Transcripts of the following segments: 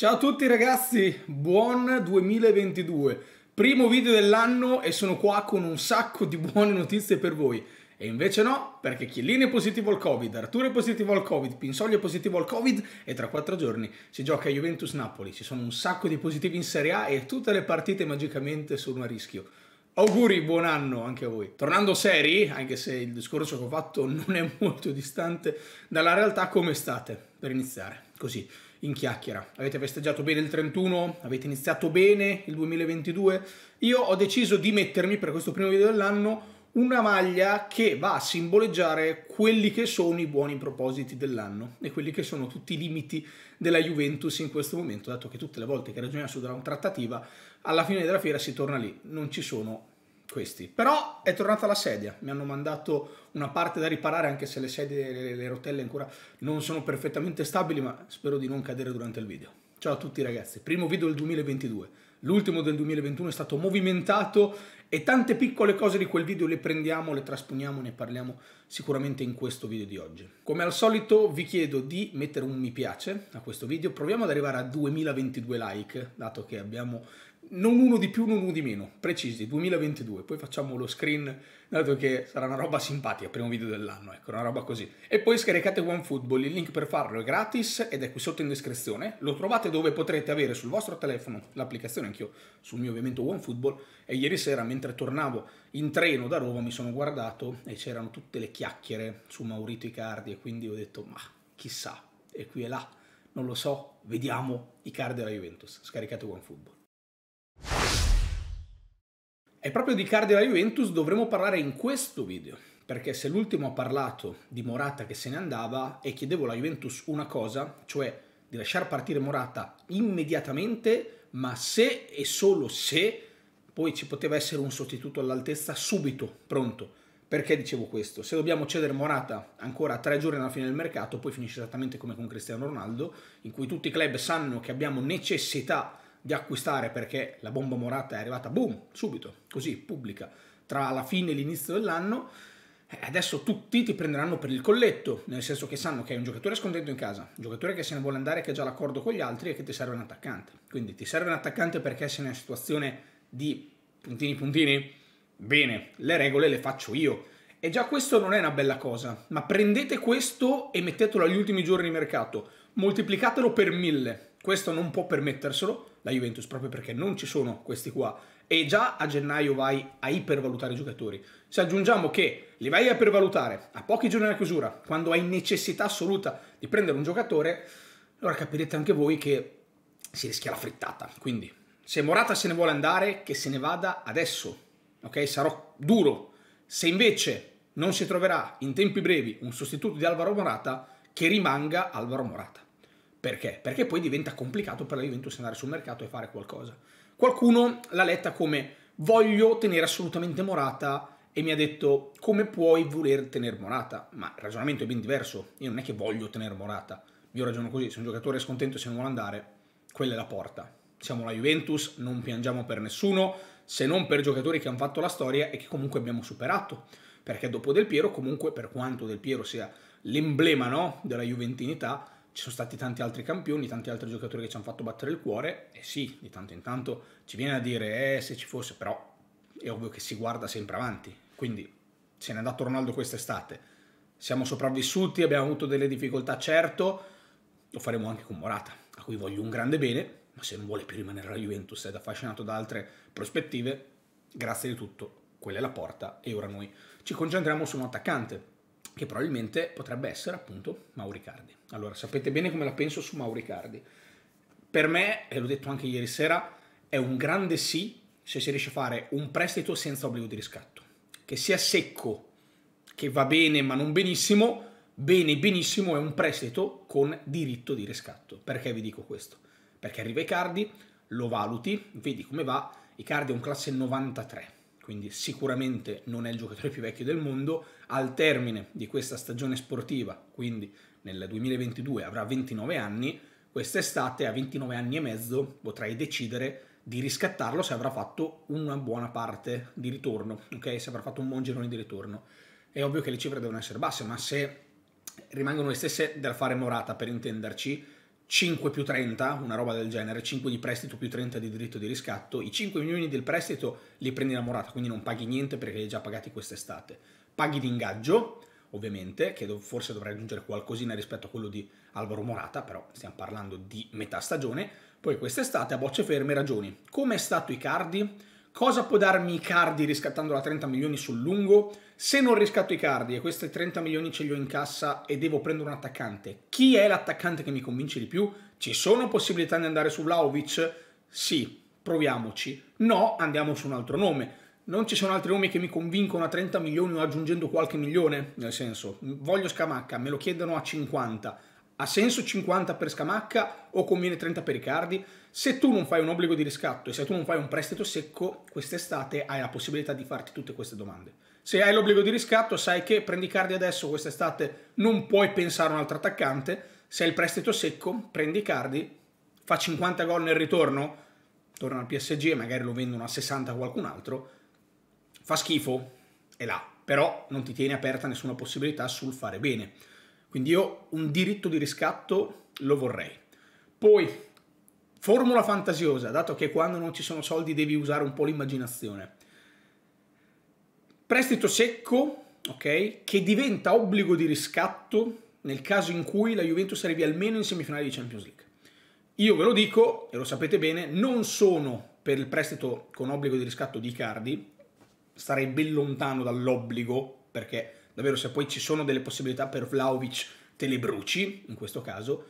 Ciao a tutti ragazzi, buon 2022, primo video dell'anno e sono qua con un sacco di buone notizie per voi. E invece no, perché Chiellini è positivo al Covid, Arturo è positivo al Covid, Pinsoglio è positivo al Covid e tra quattro giorni si gioca a Juventus-Napoli, ci sono un sacco di positivi in Serie A e tutte le partite magicamente sono a rischio. Auguri, buon anno anche a voi. Tornando seri, anche se il discorso che ho fatto non è molto distante dalla realtà, come state? Per iniziare, così in chiacchiera. Avete festeggiato bene il 31? Avete iniziato bene il 2022? Io ho deciso di mettermi per questo primo video dell'anno una maglia che va a simboleggiare quelli che sono i buoni propositi dell'anno e quelli che sono tutti i limiti della Juventus in questo momento, dato che tutte le volte che ragioniamo su una trattativa, alla fine della fiera si torna lì, non ci sono questi. Però è tornata la sedia, mi hanno mandato una parte da riparare anche se le sedie, le, le rotelle ancora non sono perfettamente stabili, ma spero di non cadere durante il video. Ciao a tutti ragazzi, primo video del 2022. L'ultimo del 2021 è stato movimentato e tante piccole cose di quel video le prendiamo, le trasponiamo, ne parliamo sicuramente in questo video di oggi. Come al solito vi chiedo di mettere un mi piace a questo video, proviamo ad arrivare a 2022 like, dato che abbiamo non uno di più, non uno di meno, precisi, 2022, poi facciamo lo screen, dato che sarà una roba simpatica, primo video dell'anno, ecco, una roba così. E poi scaricate OneFootball, il link per farlo è gratis ed è qui sotto in descrizione, lo trovate dove potrete avere sul vostro telefono l'applicazione, anch'io sul mio ovviamente OneFootball, e ieri sera mentre tornavo in treno da Roma mi sono guardato e c'erano tutte le chiacchiere su Maurito Icardi e quindi ho detto, ma chissà, e qui e là, non lo so, vediamo Icardi alla Juventus, scaricate OneFootball. È proprio di Cardi alla Juventus dovremo parlare in questo video, perché se l'ultimo ha parlato di Morata che se ne andava e chiedevo alla Juventus una cosa, cioè di lasciar partire Morata immediatamente, ma se e solo se poi ci poteva essere un sostituto all'altezza subito, pronto. Perché dicevo questo? Se dobbiamo cedere Morata ancora tre giorni alla fine del mercato, poi finisce esattamente come con Cristiano Ronaldo, in cui tutti i club sanno che abbiamo necessità di acquistare perché la bomba morata è arrivata, boom, subito, così, pubblica, tra la fine e l'inizio dell'anno. Eh, adesso tutti ti prenderanno per il colletto, nel senso che sanno che hai un giocatore scontento in casa, un giocatore che se ne vuole andare, che ha già l'accordo con gli altri e che ti serve un attaccante. Quindi ti serve un attaccante perché sei in una situazione di puntini puntini? Bene, le regole le faccio io. E già questo non è una bella cosa, ma prendete questo e mettetelo agli ultimi giorni di mercato, moltiplicatelo per mille. Questo non può permetterselo, la Juventus proprio perché non ci sono questi qua e già a gennaio vai a ipervalutare i giocatori. Se aggiungiamo che li vai a ipervalutare a pochi giorni alla chiusura, quando hai necessità assoluta di prendere un giocatore, allora capirete anche voi che si rischia la frittata. Quindi se Morata se ne vuole andare, che se ne vada adesso, ok? Sarò duro. Se invece non si troverà in tempi brevi un sostituto di Alvaro Morata, che rimanga Alvaro Morata. Perché? Perché poi diventa complicato per la Juventus andare sul mercato e fare qualcosa. Qualcuno l'ha letta come voglio tenere assolutamente Morata e mi ha detto come puoi voler tenere Morata? Ma il ragionamento è ben diverso, io non è che voglio tenere Morata, io ragiono così, se un giocatore è scontento e se non vuole andare, quella è la porta. Siamo la Juventus, non piangiamo per nessuno, se non per giocatori che hanno fatto la storia e che comunque abbiamo superato, perché dopo Del Piero comunque, per quanto Del Piero sia l'emblema no, della juventinità, ci sono stati tanti altri campioni, tanti altri giocatori che ci hanno fatto battere il cuore e sì, di tanto in tanto ci viene a dire eh se ci fosse, però è ovvio che si guarda sempre avanti. Quindi se n'è andato Ronaldo quest'estate. Siamo sopravvissuti, abbiamo avuto delle difficoltà, certo, lo faremo anche con Morata, a cui voglio un grande bene, ma se non vuole più rimanere alla Juventus ed affascinato da altre prospettive, grazie di tutto, quella è la porta e ora noi ci concentriamo su un attaccante che probabilmente potrebbe essere appunto Mauricardi. Allora, sapete bene come la penso su Mauricardi. Per me, e l'ho detto anche ieri sera, è un grande sì se si riesce a fare un prestito senza obbligo di riscatto. Che sia secco, che va bene ma non benissimo, bene benissimo è un prestito con diritto di riscatto. Perché vi dico questo? Perché arriva Icardi, lo valuti, vedi come va, Icardi è un classe 93, quindi sicuramente non è il giocatore più vecchio del mondo, al termine di questa stagione sportiva, quindi nel 2022 avrà 29 anni, quest'estate a 29 anni e mezzo potrai decidere di riscattarlo se avrà fatto una buona parte di ritorno, ok? Se avrà fatto un buon girone di ritorno. È ovvio che le cifre devono essere basse, ma se rimangono le stesse da fare Morata, per intenderci, 5 più 30, una roba del genere, 5 di prestito più 30 di diritto di riscatto, i 5 milioni del prestito li prendi la morata, quindi non paghi niente perché li hai già pagati quest'estate. Paghi di ingaggio, ovviamente, che forse dovrà aggiungere qualcosina rispetto a quello di Alvaro Morata, però stiamo parlando di metà stagione. Poi quest'estate a bocce ferme ragioni. Come è stato Icardi? Cosa può darmi Icardi riscattando la 30 milioni sul lungo? Se non riscatto Icardi e questi 30 milioni ce li ho in cassa e devo prendere un attaccante, chi è l'attaccante che mi convince di più? Ci sono possibilità di andare su Vlaovic? Sì, proviamoci. No, andiamo su un altro nome. Non ci sono altri nomi che mi convincono a 30 milioni o aggiungendo qualche milione? Nel senso, voglio Scamacca, me lo chiedono a 50 ha senso 50 per Scamacca o conviene 30 per Icardi? Se tu non fai un obbligo di riscatto e se tu non fai un prestito secco, quest'estate hai la possibilità di farti tutte queste domande. Se hai l'obbligo di riscatto, sai che prendi Cardi adesso, quest'estate non puoi pensare a un altro attaccante. Se hai il prestito secco, prendi Cardi, fa 50 gol nel ritorno, torna al PSG e magari lo vendono a 60 a qualcun altro, fa schifo, è là. Però non ti tiene aperta nessuna possibilità sul fare bene. Quindi io un diritto di riscatto lo vorrei. Poi, formula fantasiosa, dato che quando non ci sono soldi devi usare un po' l'immaginazione. Prestito secco, ok, che diventa obbligo di riscatto nel caso in cui la Juventus arrivi almeno in semifinale di Champions League. Io ve lo dico, e lo sapete bene, non sono per il prestito con obbligo di riscatto di Icardi, starei ben lontano dall'obbligo, perché davvero se poi ci sono delle possibilità per Vlaovic te le bruci, in questo caso,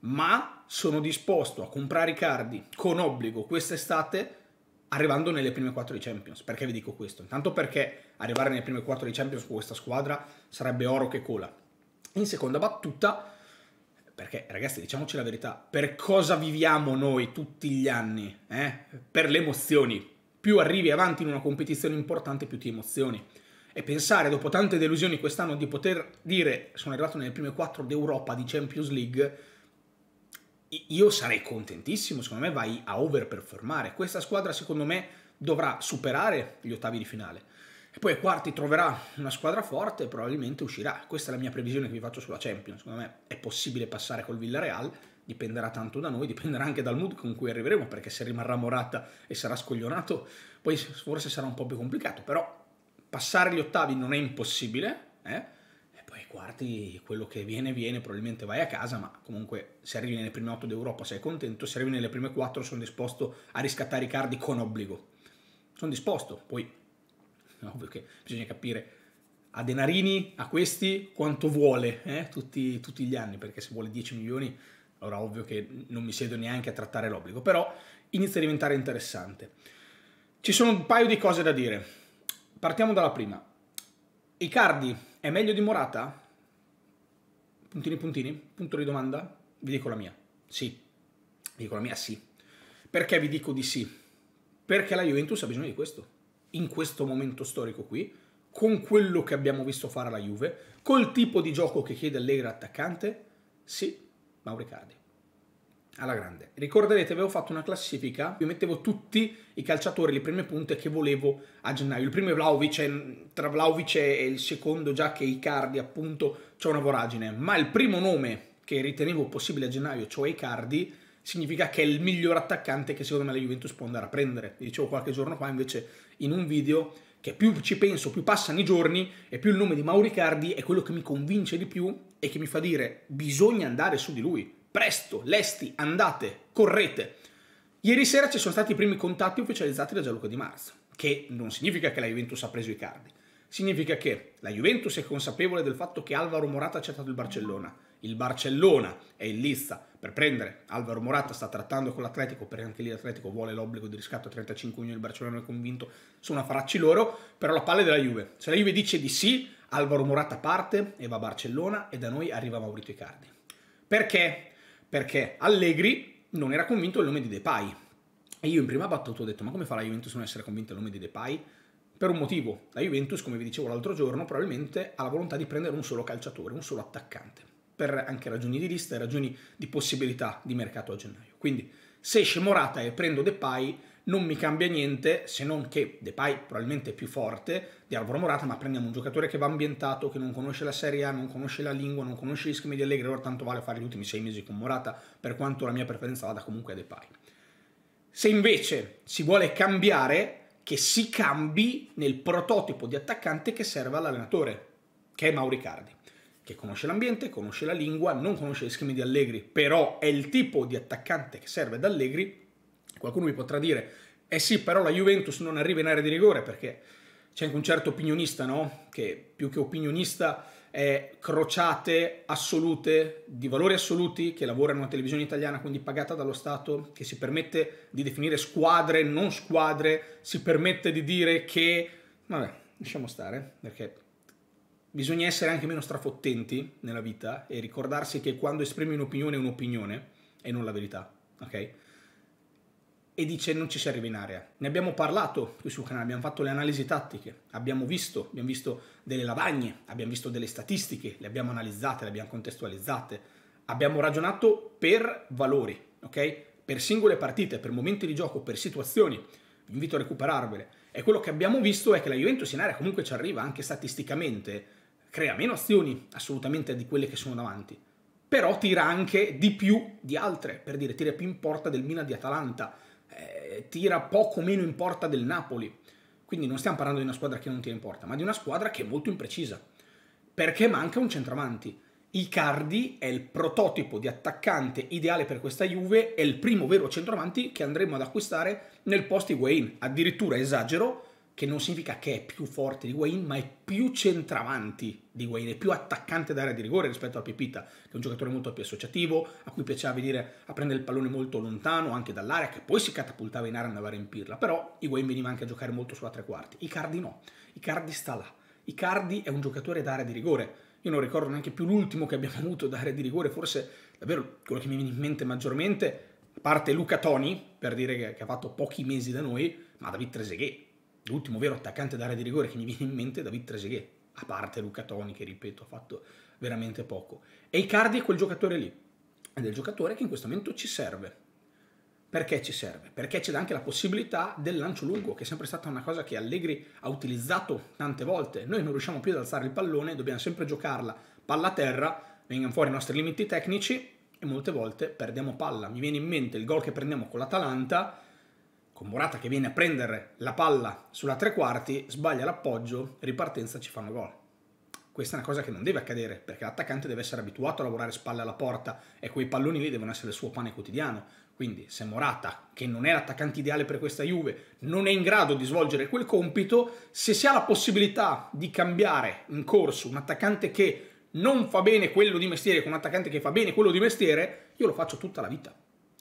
ma sono disposto a comprare i cardi con obbligo quest'estate arrivando nelle prime 4 di Champions. Perché vi dico questo? Intanto perché arrivare nelle prime 4 di Champions con questa squadra sarebbe oro che cola. In seconda battuta, perché ragazzi diciamoci la verità, per cosa viviamo noi tutti gli anni? Eh? Per le emozioni. Più arrivi avanti in una competizione importante, più ti emozioni e pensare dopo tante delusioni quest'anno di poter dire sono arrivato nelle prime quattro d'Europa di Champions League, io sarei contentissimo, secondo me vai a overperformare. Questa squadra secondo me dovrà superare gli ottavi di finale. E poi ai quarti troverà una squadra forte e probabilmente uscirà. Questa è la mia previsione che vi faccio sulla Champions. Secondo me è possibile passare col Villarreal, dipenderà tanto da noi, dipenderà anche dal mood con cui arriveremo, perché se rimarrà Morata e sarà scoglionato, poi forse sarà un po' più complicato, però Passare gli ottavi non è impossibile, eh? e poi i quarti quello che viene viene, probabilmente vai a casa, ma comunque se arrivi nelle prime otto d'Europa sei contento, se arrivi nelle prime quattro sono disposto a riscattare i cardi con obbligo. Sono disposto, poi ovvio che bisogna capire a Denarini, a questi, quanto vuole eh? tutti, tutti gli anni, perché se vuole 10 milioni allora ovvio che non mi siedo neanche a trattare l'obbligo, però inizia a diventare interessante. Ci sono un paio di cose da dire partiamo dalla prima. Icardi è meglio di Morata? Puntini puntini, punto di domanda. Vi dico la mia, sì. Vi dico la mia, sì. Perché vi dico di sì? Perché la Juventus ha bisogno di questo. In questo momento storico qui, con quello che abbiamo visto fare alla Juve, col tipo di gioco che chiede Allegra attaccante, sì, Mauro Icardi alla grande. Ricorderete, avevo fatto una classifica, io mettevo tutti i calciatori, le prime punte che volevo a gennaio. Il primo è Vlaovic, tra Vlaovic e il secondo, già che Icardi, appunto, c'è una voragine. Ma il primo nome che ritenevo possibile a gennaio, cioè Icardi, significa che è il miglior attaccante che secondo me la Juventus può andare a prendere. Vi dicevo qualche giorno fa invece in un video che più ci penso, più passano i giorni e più il nome di Mauricardi è quello che mi convince di più e che mi fa dire bisogna andare su di lui, presto, lesti, andate, correte. Ieri sera ci sono stati i primi contatti ufficializzati da Gianluca Di Marzo, che non significa che la Juventus ha preso i cardi. Significa che la Juventus è consapevole del fatto che Alvaro Morata ha accettato il Barcellona. Il Barcellona è in lista per prendere Alvaro Morata, sta trattando con l'Atletico, perché anche lì l'Atletico vuole l'obbligo di riscatto a 35 milioni, il Barcellona è convinto, sono a faracci loro, però la palla è della Juve. Se la Juve dice di sì, Alvaro Morata parte e va a Barcellona e da noi arriva Maurizio Icardi. Perché perché Allegri non era convinto del nome di Depay. E io in prima battuta ho detto, ma come fa la Juventus a non essere convinta del nome di Depay? Per un motivo, la Juventus, come vi dicevo l'altro giorno, probabilmente ha la volontà di prendere un solo calciatore, un solo attaccante, per anche ragioni di lista e ragioni di possibilità di mercato a gennaio. Quindi se esce Morata e prendo Depay, non mi cambia niente se non che Depay probabilmente è più forte di Alvaro Morata, ma prendiamo un giocatore che va ambientato, che non conosce la Serie A, non conosce la lingua, non conosce gli schemi di Allegri, allora tanto vale fare gli ultimi sei mesi con Morata, per quanto la mia preferenza vada comunque a Depay. Se invece si vuole cambiare, che si cambi nel prototipo di attaccante che serve all'allenatore, che è Mauricardi che conosce l'ambiente, conosce la lingua, non conosce gli schemi di Allegri, però è il tipo di attaccante che serve ad Allegri Qualcuno mi potrà dire, eh sì, però la Juventus non arriva in area di rigore perché c'è anche un certo opinionista, no? Che più che opinionista è crociate assolute, di valori assoluti, che lavora in una televisione italiana, quindi pagata dallo Stato, che si permette di definire squadre, non squadre, si permette di dire che... Vabbè, lasciamo stare, perché bisogna essere anche meno strafottenti nella vita e ricordarsi che quando esprimi un'opinione è un'opinione e non la verità, ok? e dice non ci si arriva in area. Ne abbiamo parlato qui sul canale, abbiamo fatto le analisi tattiche, abbiamo visto, abbiamo visto delle lavagne, abbiamo visto delle statistiche, le abbiamo analizzate, le abbiamo contestualizzate, abbiamo ragionato per valori, ok? Per singole partite, per momenti di gioco, per situazioni. Vi invito a recuperarvele. E quello che abbiamo visto è che la Juventus in area comunque ci arriva anche statisticamente, crea meno azioni assolutamente di quelle che sono davanti, però tira anche di più di altre, per dire tira più in porta del Milan di Atalanta eh, tira poco meno in porta del Napoli. Quindi non stiamo parlando di una squadra che non tira in porta, ma di una squadra che è molto imprecisa. Perché manca un centravanti. Icardi è il prototipo di attaccante ideale per questa Juve, è il primo vero centravanti che andremo ad acquistare nel post Wayne. Addirittura esagero, che non significa che è più forte di Wayne, ma è più centravanti di Wayne, è più attaccante d'area di rigore rispetto a Pepita, che è un giocatore molto più associativo, a cui piaceva venire a prendere il pallone molto lontano, anche dall'area, che poi si catapultava in area e andava a riempirla, però Wayne veniva anche a giocare molto sulla tre quarti. Icardi no, Icardi sta là. Icardi è un giocatore d'area di rigore, io non ricordo neanche più l'ultimo che abbiamo avuto d'area di rigore, forse davvero quello che mi viene in mente maggiormente, a parte Luca Toni, per dire che, che ha fatto pochi mesi da noi, ma David Trezeguet l'ultimo vero attaccante d'area di rigore che mi viene in mente è David Trezeguet, a parte Luca Toni che ripeto ha fatto veramente poco. E Icardi è quel giocatore lì, ed è il giocatore che in questo momento ci serve. Perché ci serve? Perché c'è anche la possibilità del lancio lungo, che è sempre stata una cosa che Allegri ha utilizzato tante volte. Noi non riusciamo più ad alzare il pallone, dobbiamo sempre giocarla palla a terra, vengono fuori i nostri limiti tecnici e molte volte perdiamo palla. Mi viene in mente il gol che prendiamo con l'Atalanta, con Morata che viene a prendere la palla sulla tre quarti, sbaglia l'appoggio, ripartenza ci fanno gol. Questa è una cosa che non deve accadere, perché l'attaccante deve essere abituato a lavorare spalle alla porta e quei palloni lì devono essere il suo pane quotidiano. Quindi se Morata, che non è l'attaccante ideale per questa Juve, non è in grado di svolgere quel compito, se si ha la possibilità di cambiare in corso un attaccante che non fa bene quello di mestiere con un attaccante che fa bene quello di mestiere, io lo faccio tutta la vita.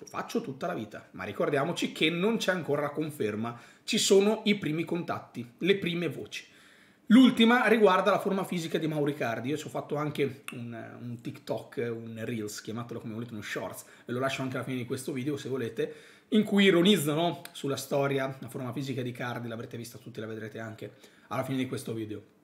Lo faccio tutta la vita, ma ricordiamoci che non c'è ancora la conferma, ci sono i primi contatti, le prime voci. L'ultima riguarda la forma fisica di Cardi, Io ci ho fatto anche un, un, TikTok, un Reels, chiamatelo come volete, uno Shorts, ve lo lascio anche alla fine di questo video se volete, in cui ironizzano sulla storia, la forma fisica di Cardi, l'avrete vista tutti, la vedrete anche alla fine di questo video.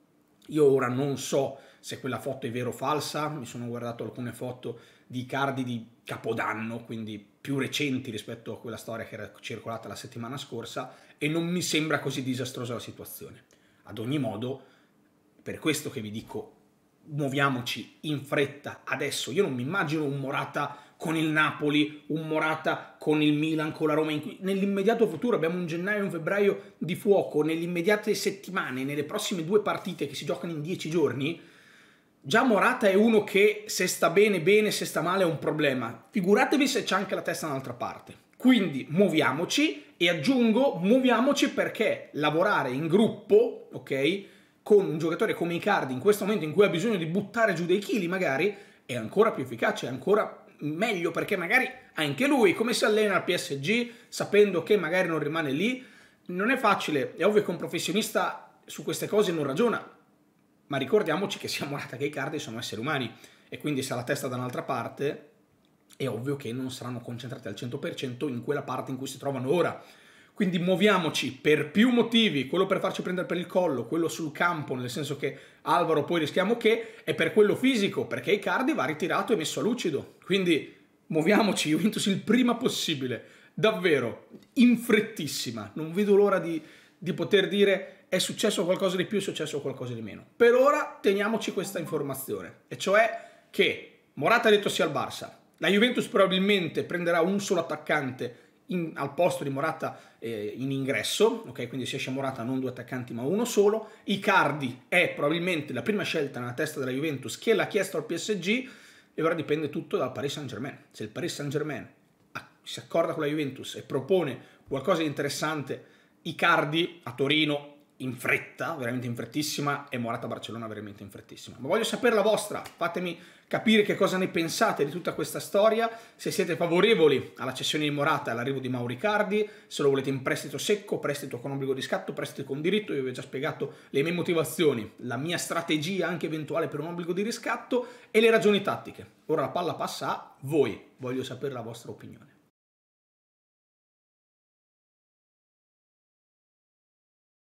Io ora non so se quella foto è vera o falsa, mi sono guardato alcune foto di Cardi di Capodanno, quindi più recenti rispetto a quella storia che era circolata la settimana scorsa, e non mi sembra così disastrosa la situazione. Ad ogni modo, per questo che vi dico, muoviamoci in fretta adesso. Io non mi immagino un Morata con il Napoli, un Morata con il Milan, con la Roma. nell'immediato futuro abbiamo un gennaio e un febbraio di fuoco, nelle immediate settimane, nelle prossime due partite che si giocano in dieci giorni. Già Morata è uno che se sta bene bene, se sta male è un problema. Figuratevi se c'è anche la testa da un'altra parte. Quindi muoviamoci e aggiungo muoviamoci perché lavorare in gruppo, ok? Con un giocatore come Icardi in questo momento in cui ha bisogno di buttare giù dei chili magari è ancora più efficace, è ancora più meglio perché magari anche lui come si allena al PSG sapendo che magari non rimane lì non è facile, è ovvio che un professionista su queste cose non ragiona ma ricordiamoci che sia Morata che Icardi sono esseri umani e quindi se la testa da un'altra parte è ovvio che non saranno concentrati al 100% in quella parte in cui si trovano ora quindi muoviamoci per più motivi, quello per farci prendere per il collo, quello sul campo, nel senso che Alvaro poi rischiamo che, e per quello fisico, perché Icardi va ritirato e messo a lucido. Quindi muoviamoci, Juventus il prima possibile, davvero, in frettissima. Non vedo l'ora di, di poter dire è successo qualcosa di più, è successo qualcosa di meno. Per ora teniamoci questa informazione, e cioè che Morata ha detto sì al Barça, la Juventus probabilmente prenderà un solo attaccante in, al posto di Morata eh, in ingresso, ok? Quindi si esce Morata non due attaccanti ma uno solo. Icardi è probabilmente la prima scelta nella testa della Juventus che l'ha chiesto al PSG e ora dipende tutto dal Paris Saint-Germain. Se il Paris Saint-Germain si accorda con la Juventus e propone qualcosa di interessante, Icardi a Torino in fretta, veramente in frettissima, e Morata Barcellona veramente in frettissima. Ma voglio sapere la vostra, fatemi capire che cosa ne pensate di tutta questa storia, se siete favorevoli alla cessione di Morata e all'arrivo di Mauricardi, se lo volete in prestito secco, prestito con obbligo di scatto, prestito con diritto, io vi ho già spiegato le mie motivazioni, la mia strategia anche eventuale per un obbligo di riscatto e le ragioni tattiche. Ora la palla passa a voi, voglio sapere la vostra opinione.